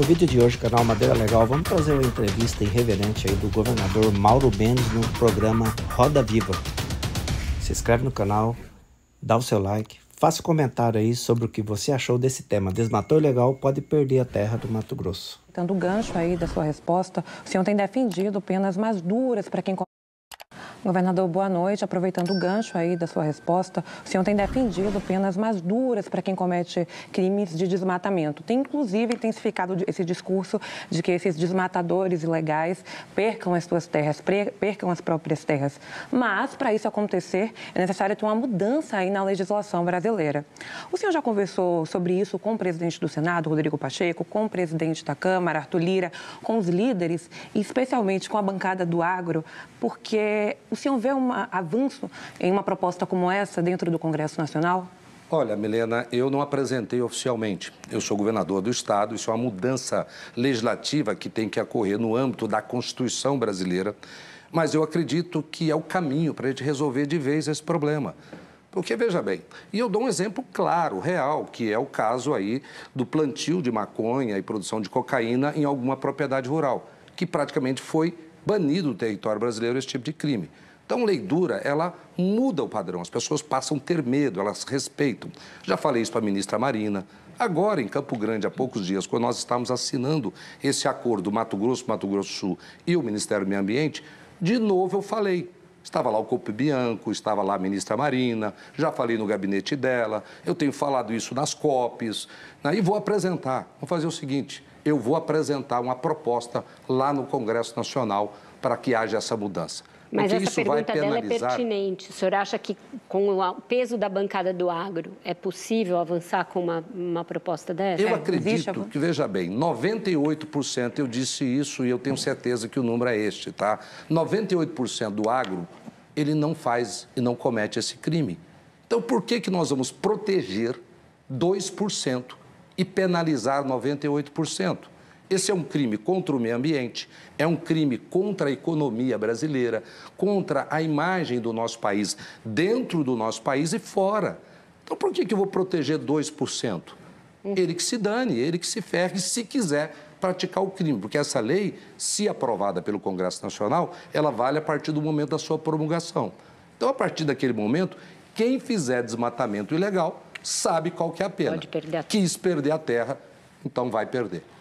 No vídeo de hoje, canal Madeira Legal, vamos trazer uma entrevista irreverente aí do governador Mauro Mendes no programa Roda Viva. Se inscreve no canal, dá o seu like, faça um comentário aí sobre o que você achou desse tema. Desmatou legal pode perder a terra do Mato Grosso. Tendo gancho aí da sua resposta, o senhor tem defendido penas mais duras para quem Governador, boa noite. Aproveitando o gancho aí da sua resposta, o senhor tem defendido penas mais duras para quem comete crimes de desmatamento. Tem, inclusive, intensificado esse discurso de que esses desmatadores ilegais percam as suas terras, percam as próprias terras. Mas, para isso acontecer, é necessário ter uma mudança aí na legislação brasileira. O senhor já conversou sobre isso com o presidente do Senado, Rodrigo Pacheco, com o presidente da Câmara, Arthur Lira, com os líderes, especialmente com a bancada do agro, porque o senhor vê um avanço em uma proposta como essa dentro do Congresso Nacional? Olha, Milena, eu não apresentei oficialmente. Eu sou governador do Estado, isso é uma mudança legislativa que tem que ocorrer no âmbito da Constituição brasileira. Mas eu acredito que é o caminho para a gente resolver de vez esse problema. Porque veja bem, e eu dou um exemplo claro, real, que é o caso aí do plantio de maconha e produção de cocaína em alguma propriedade rural, que praticamente foi banido do território brasileiro esse tipo de crime. Então, lei dura, ela muda o padrão, as pessoas passam a ter medo, elas respeitam. Já falei isso para a ministra Marina. Agora, em Campo Grande, há poucos dias, quando nós estávamos assinando esse acordo Mato Grosso, Mato Grosso Sul e o Ministério do Meio Ambiente, de novo eu falei, Estava lá o Copo Bianco, estava lá a ministra Marina, já falei no gabinete dela, eu tenho falado isso nas copes. né? e vou apresentar. Vou fazer o seguinte: eu vou apresentar uma proposta lá no Congresso Nacional para que haja essa mudança. Mas essa pergunta dela é pertinente. O senhor acha que, com o peso da bancada do agro, é possível avançar com uma, uma proposta dessa? Eu é, acredito que, veja bem, 98%, eu disse isso e eu tenho certeza que o número é este, tá? 98% do agro, ele não faz e não comete esse crime. Então, por que, que nós vamos proteger 2%? e penalizar 98%. Esse é um crime contra o meio ambiente, é um crime contra a economia brasileira, contra a imagem do nosso país, dentro do nosso país e fora. Então, por que, que eu vou proteger 2%? Ele que se dane, ele que se ferre, se quiser praticar o crime, porque essa lei, se aprovada pelo Congresso Nacional, ela vale a partir do momento da sua promulgação. Então, a partir daquele momento, quem fizer desmatamento ilegal sabe qual que é a pena. Pode perder a terra. Quis perder a terra, então vai perder.